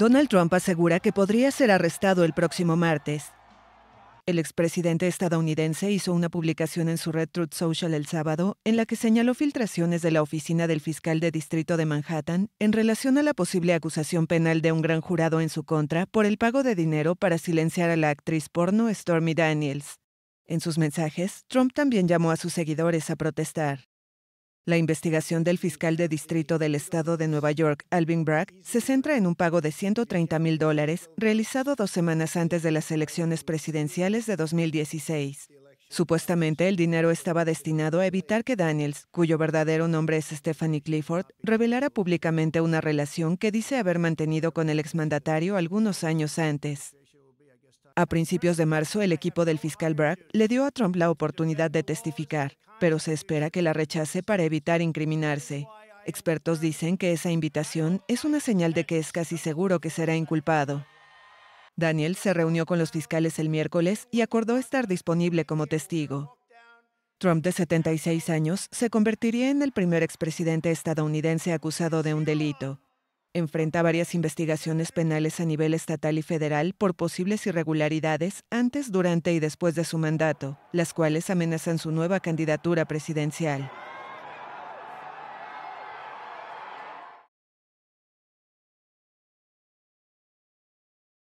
Donald Trump asegura que podría ser arrestado el próximo martes. El expresidente estadounidense hizo una publicación en su red Truth Social el sábado en la que señaló filtraciones de la oficina del fiscal de distrito de Manhattan en relación a la posible acusación penal de un gran jurado en su contra por el pago de dinero para silenciar a la actriz porno Stormy Daniels. En sus mensajes, Trump también llamó a sus seguidores a protestar. La investigación del fiscal de distrito del estado de Nueva York, Alvin Bragg, se centra en un pago de 130 mil dólares realizado dos semanas antes de las elecciones presidenciales de 2016. Supuestamente el dinero estaba destinado a evitar que Daniels, cuyo verdadero nombre es Stephanie Clifford, revelara públicamente una relación que dice haber mantenido con el exmandatario algunos años antes. A principios de marzo, el equipo del fiscal Bragg le dio a Trump la oportunidad de testificar, pero se espera que la rechace para evitar incriminarse. Expertos dicen que esa invitación es una señal de que es casi seguro que será inculpado. Daniel se reunió con los fiscales el miércoles y acordó estar disponible como testigo. Trump, de 76 años, se convertiría en el primer expresidente estadounidense acusado de un delito enfrenta varias investigaciones penales a nivel estatal y federal por posibles irregularidades antes, durante y después de su mandato, las cuales amenazan su nueva candidatura presidencial.